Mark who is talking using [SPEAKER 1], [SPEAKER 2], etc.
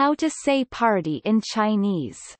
[SPEAKER 1] How to say party in Chinese